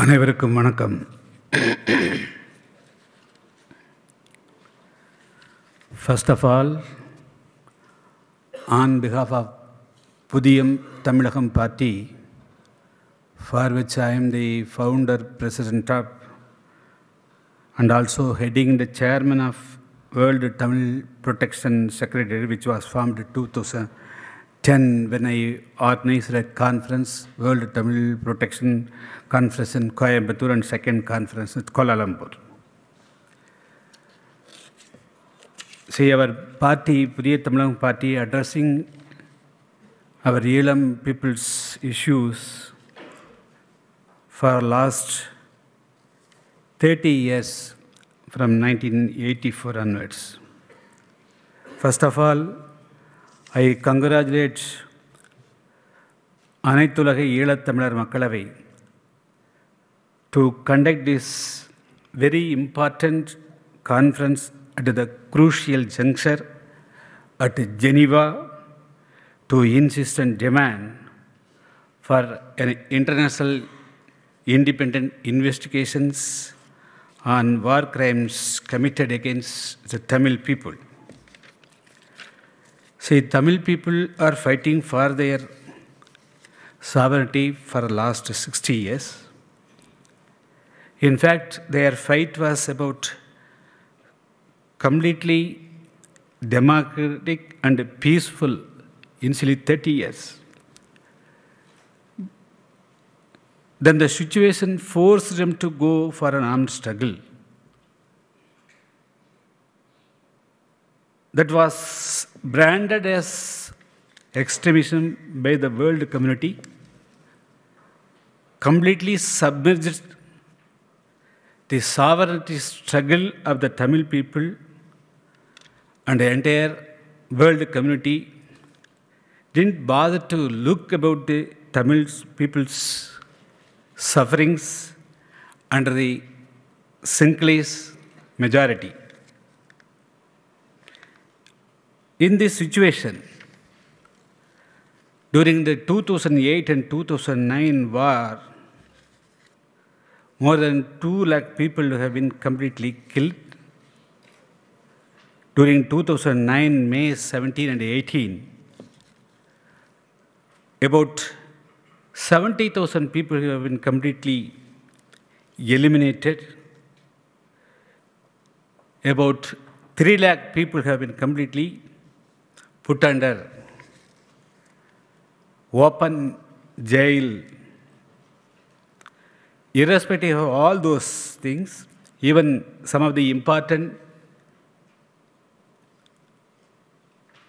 அனைவருக்கும் வணக்கம் first of all on behalf of Puthiya Tamilagam party for which I am the founder president of and also heading the chairman of world Tamil protection secretary which was formed two thousand 10 when I organized a conference, World Tamil Protection Conference in Coimbatore and second conference at Kuala Lumpur. See, our party, Puriya Tamil party, addressing our Elam people's issues for last 30 years from 1984 onwards. First of all, I congratulate Anaithulaga Eelathamilar Makkalavai to conduct this very important conference at the crucial juncture at Geneva to insist and demand for international independent investigations on war crimes committed against the Tamil people. See, Tamil people are fighting for their sovereignty for the last 60 years. In fact, their fight was about completely democratic and peaceful initially 30 years. Then the situation forced them to go for an armed struggle. That was branded as extremism by the world community, completely submerged the sovereignty struggle of the Tamil people and the entire world community didn't bother to look about the Tamil people's sufferings under the Sinhalese majority. In this situation, during the 2008 and 2009 war, more than 2 lakh people have been completely killed. During 2009, May 17 and 18, about 70,000 people have been completely eliminated. About 3 lakh people have been completely put under open jail. Irrespective of all those things, even some of the important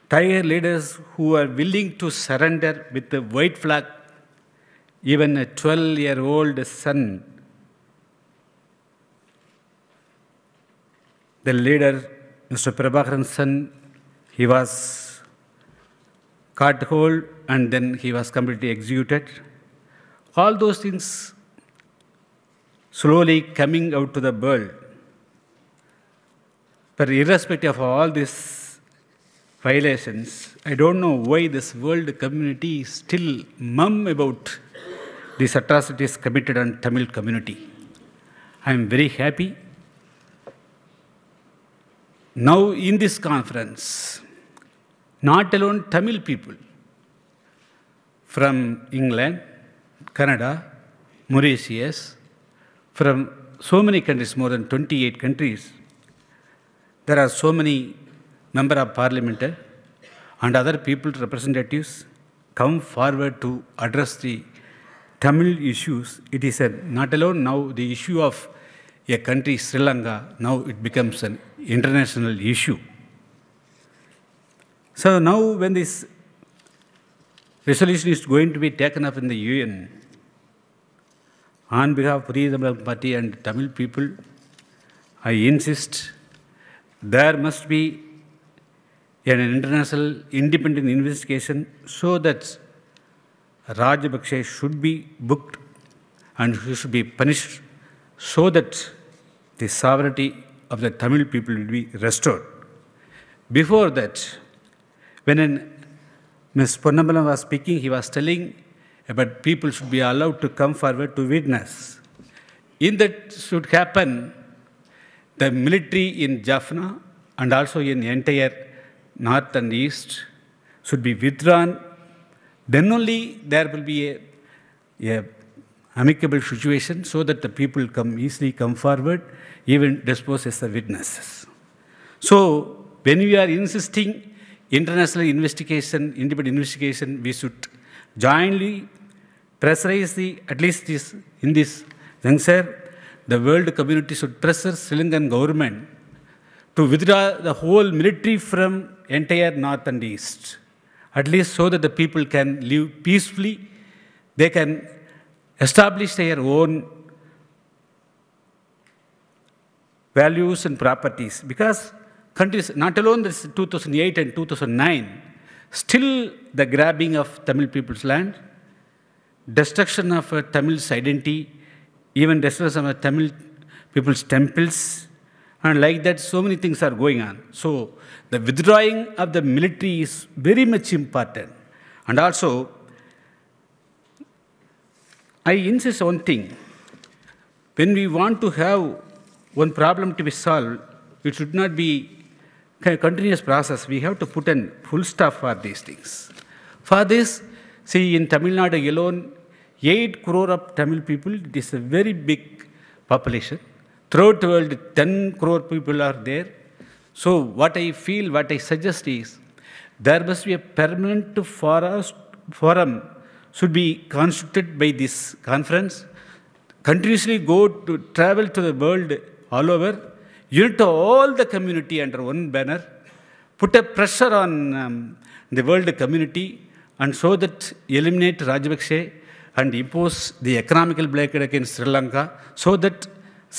Tiger leaders who are willing to surrender with the white flag, even a 12 year old son. The leader, Mr. Prabhakaran's son, he was cut hold, and then he was completely executed. All those things slowly coming out to the world. But irrespective of all these violations, I don't know why this world community is still mum about these atrocities committed on Tamil community. I am very happy. Now in this conference, not alone Tamil people from England, Canada, Mauritius, from so many countries, more than 28 countries. There are so many member of parliament and other people representatives come forward to address the Tamil issues. It is a, not alone now the issue of a country, Sri Lanka, now it becomes an international issue. So now when this resolution is going to be taken up in the UN on behalf of Tamil Party and Tamil people, I insist there must be an international independent investigation so that Rajapaksa should be booked and he should be punished so that the sovereignty of the Tamil people will be restored. Before that, when an, Ms. Purnambalam was speaking, he was telling about people should be allowed to come forward to witness. In that should happen, the military in Jaffna and also in the entire north and east should be withdrawn. Then only there will be a, a amicable situation so that the people come easily come forward, even dispose as the witnesses. So when we are insisting international investigation, independent investigation, we should jointly pressurize the, at least this, in this juncture, the world community should pressure Sri Lankan government to withdraw the whole military from entire north and east, at least so that the people can live peacefully, they can establish their own values and properties. Because countries, not alone this 2008 and 2009, still the grabbing of Tamil people's land, destruction of uh, Tamil's identity, even destruction of Tamil people's temples, and like that, so many things are going on. So the withdrawing of the military is very much important. And also, I insist one thing. When we want to have one problem to be solved, it should not be continuous process. We have to put in full staff for these things. For this, see in Tamil Nadu alone, 8 crore of Tamil people, it is a very big population. Throughout the world, 10 crore people are there. So what I feel, what I suggest is, there must be a permanent forum should be constituted by this conference. Continuously go to travel to the world all over Unit all the community under one banner, put a pressure on um, the world community, and so that eliminate Rajapakse and impose the economical blockade against Sri Lanka, so that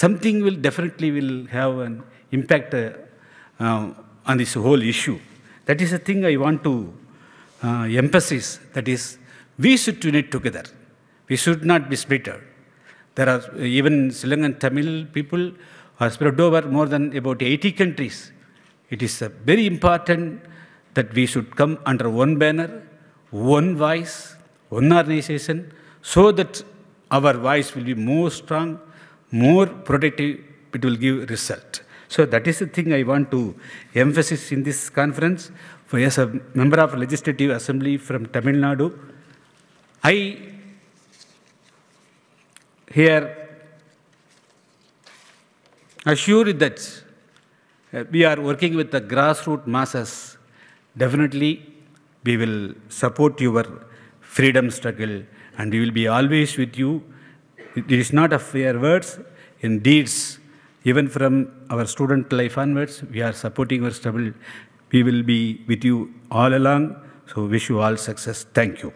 something will definitely will have an impact uh, um, on this whole issue. That is the thing I want to uh, emphasize. That is, we should unite together. We should not be splittered. There are even Sri Lankan Tamil people are spread over more than about 80 countries. It is very important that we should come under one banner, one voice, one organization, so that our voice will be more strong, more productive, it will give result. So that is the thing I want to emphasize in this conference. For as a member of Legislative Assembly from Tamil Nadu, I here assured that uh, we are working with the grassroots masses, definitely we will support your freedom struggle and we will be always with you. It is not of fair words, in deeds, even from our student life onwards, we are supporting your struggle. We will be with you all along. So wish you all success. Thank you.